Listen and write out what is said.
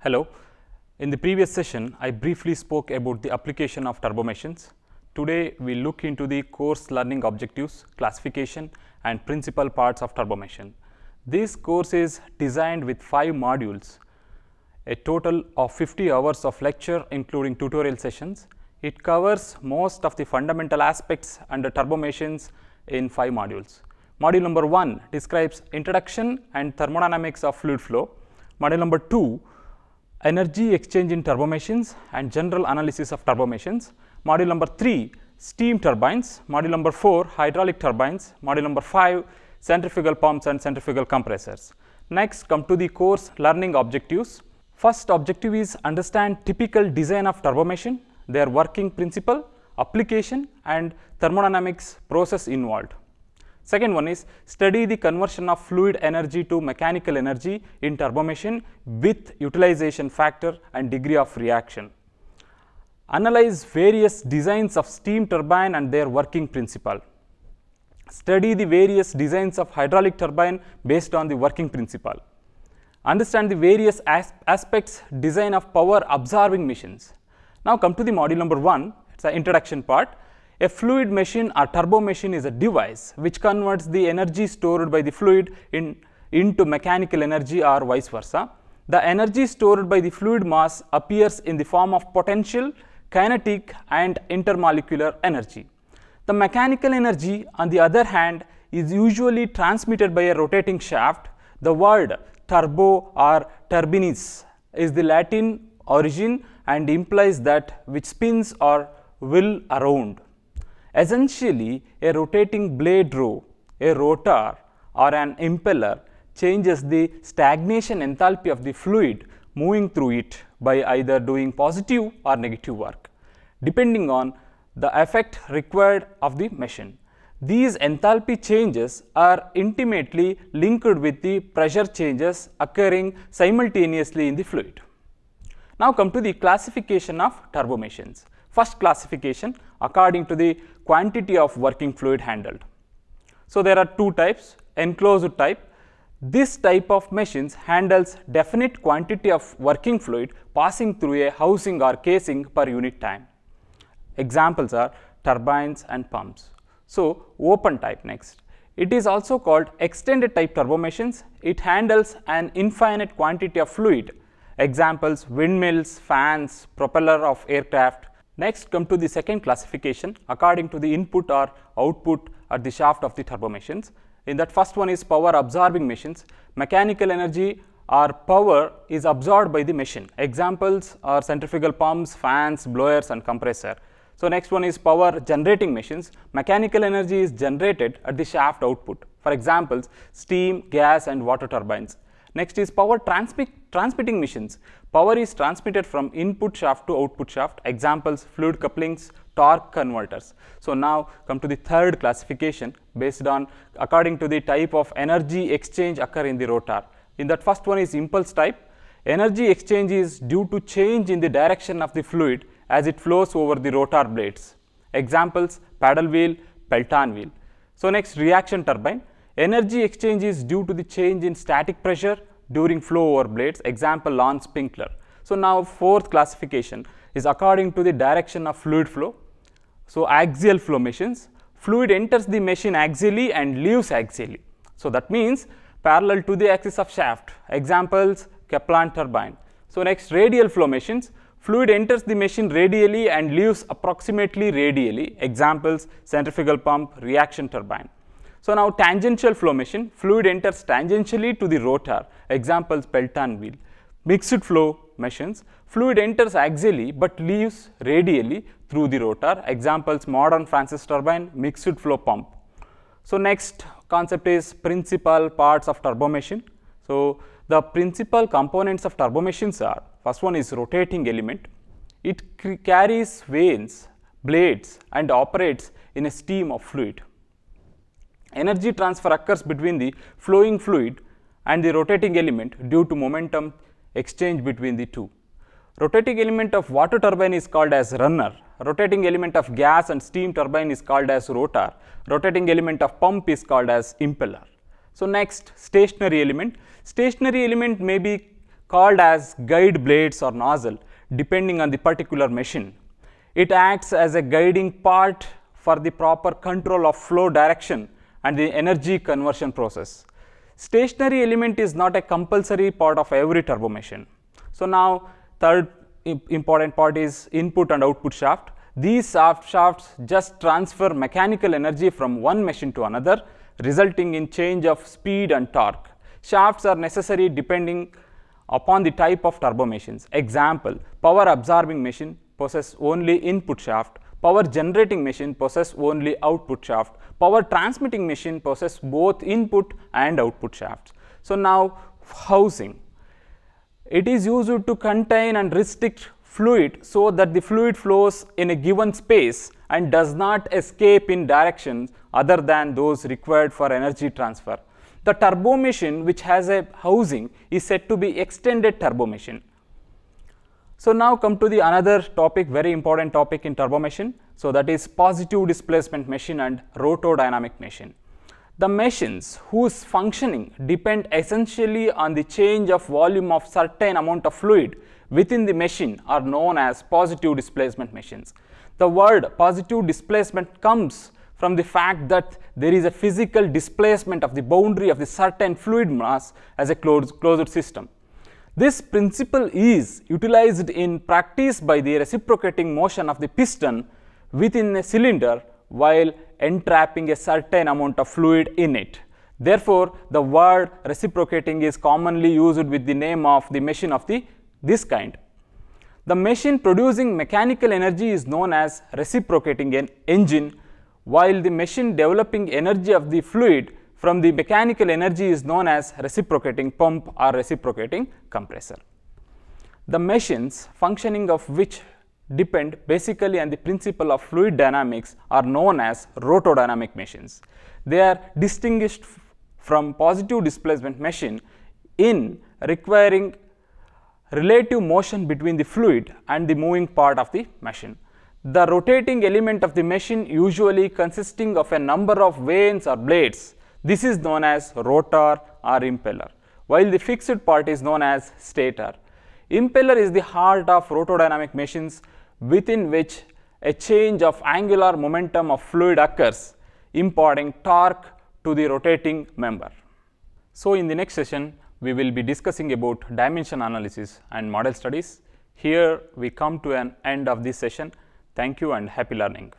Hello. In the previous session, I briefly spoke about the application of turbo machines. Today, we look into the course learning objectives, classification and principal parts of turbo machine. This course is designed with 5 modules, a total of 50 hours of lecture including tutorial sessions. It covers most of the fundamental aspects under turbo machines in 5 modules. Module number 1 describes introduction and thermodynamics of fluid flow. Module number 2 energy exchange in turbo machines and general analysis of turbo machines. Module number 3 steam turbines, module number 4 hydraulic turbines, module number 5 centrifugal pumps and centrifugal compressors. Next come to the course learning objectives. First objective is understand typical design of turbo machine, their working principle, application and thermodynamics process involved. Second one is study the conversion of fluid energy to mechanical energy in turbomachine with utilization factor and degree of reaction. Analyze various designs of steam turbine and their working principle. Study the various designs of hydraulic turbine based on the working principle. Understand the various as aspects design of power absorbing machines. Now come to the module number 1, it is the introduction part a fluid machine or turbo machine is a device which converts the energy stored by the fluid in, into mechanical energy or vice versa. The energy stored by the fluid mass appears in the form of potential, kinetic and intermolecular energy. The mechanical energy on the other hand is usually transmitted by a rotating shaft. The word turbo or turbinis is the Latin origin and implies that which spins or will around. Essentially, a rotating blade row, a rotor or an impeller changes the stagnation enthalpy of the fluid moving through it by either doing positive or negative work, depending on the effect required of the machine. These enthalpy changes are intimately linked with the pressure changes occurring simultaneously in the fluid. Now come to the classification of turbo machines first classification according to the quantity of working fluid handled. So, there are two types enclosed type. This type of machines handles definite quantity of working fluid passing through a housing or casing per unit time. Examples are turbines and pumps. So, open type next. It is also called extended type turbo machines. It handles an infinite quantity of fluid. Examples windmills, fans, propeller of aircraft, Next come to the second classification according to the input or output at the shaft of the turbo machines. In that first one is power absorbing machines, mechanical energy or power is absorbed by the machine. Examples are centrifugal pumps, fans, blowers and compressor. So, next one is power generating machines, mechanical energy is generated at the shaft output. For examples, steam, gas and water turbines. Next is power transmit transmitting machines. Power is transmitted from input shaft to output shaft, examples fluid couplings, torque converters. So, now come to the third classification based on according to the type of energy exchange occur in the rotor. In that first one is impulse type, energy exchange is due to change in the direction of the fluid as it flows over the rotor blades. Examples paddle wheel, Pelton wheel. So, next reaction turbine Energy exchange is due to the change in static pressure during flow over blades, example lawn Spinkler. So now fourth classification is according to the direction of fluid flow. So axial flow machines, fluid enters the machine axially and leaves axially. So that means parallel to the axis of shaft, examples Kaplan turbine. So next radial flow machines, fluid enters the machine radially and leaves approximately radially, examples centrifugal pump, reaction turbine. So now tangential flow machine, fluid enters tangentially to the rotor, examples Pelton wheel. Mixed flow machines, fluid enters axially but leaves radially through the rotor, examples modern Francis turbine, mixed flow pump. So next concept is principal parts of turbo machine. So the principal components of turbo machines are, first one is rotating element. It carries vanes, blades and operates in a stream of fluid energy transfer occurs between the flowing fluid and the rotating element due to momentum exchange between the two. Rotating element of water turbine is called as runner, rotating element of gas and steam turbine is called as rotor, rotating element of pump is called as impeller. So, next stationary element, stationary element may be called as guide blades or nozzle depending on the particular machine. It acts as a guiding part for the proper control of flow direction and the energy conversion process. Stationary element is not a compulsory part of every turbo machine. So, now third important part is input and output shaft. These shaft shafts just transfer mechanical energy from one machine to another resulting in change of speed and torque. Shafts are necessary depending upon the type of turbo machines. Example, power absorbing machine possess only input shaft Power generating machine possess only output shaft. Power transmitting machine possess both input and output shafts. So, now housing. It is used to contain and restrict fluid so that the fluid flows in a given space and does not escape in directions other than those required for energy transfer. The turbo machine which has a housing is said to be extended turbo machine. So now come to the another topic, very important topic in turbo machine. So that is positive displacement machine and rotodynamic machine. The machines whose functioning depend essentially on the change of volume of certain amount of fluid within the machine are known as positive displacement machines. The word positive displacement comes from the fact that there is a physical displacement of the boundary of the certain fluid mass as a closed, closed system. This principle is utilized in practice by the reciprocating motion of the piston within a cylinder while entrapping a certain amount of fluid in it. Therefore, the word reciprocating is commonly used with the name of the machine of the this kind. The machine producing mechanical energy is known as reciprocating an engine, while the machine developing energy of the fluid from the mechanical energy is known as reciprocating pump or reciprocating compressor. The machines functioning of which depend basically on the principle of fluid dynamics are known as rotodynamic machines. They are distinguished from positive displacement machine in requiring relative motion between the fluid and the moving part of the machine. The rotating element of the machine usually consisting of a number of vanes or blades this is known as rotor or impeller, while the fixed part is known as stator. Impeller is the heart of rotodynamic machines within which a change of angular momentum of fluid occurs, imparting torque to the rotating member. So, in the next session, we will be discussing about dimension analysis and model studies. Here we come to an end of this session. Thank you and happy learning.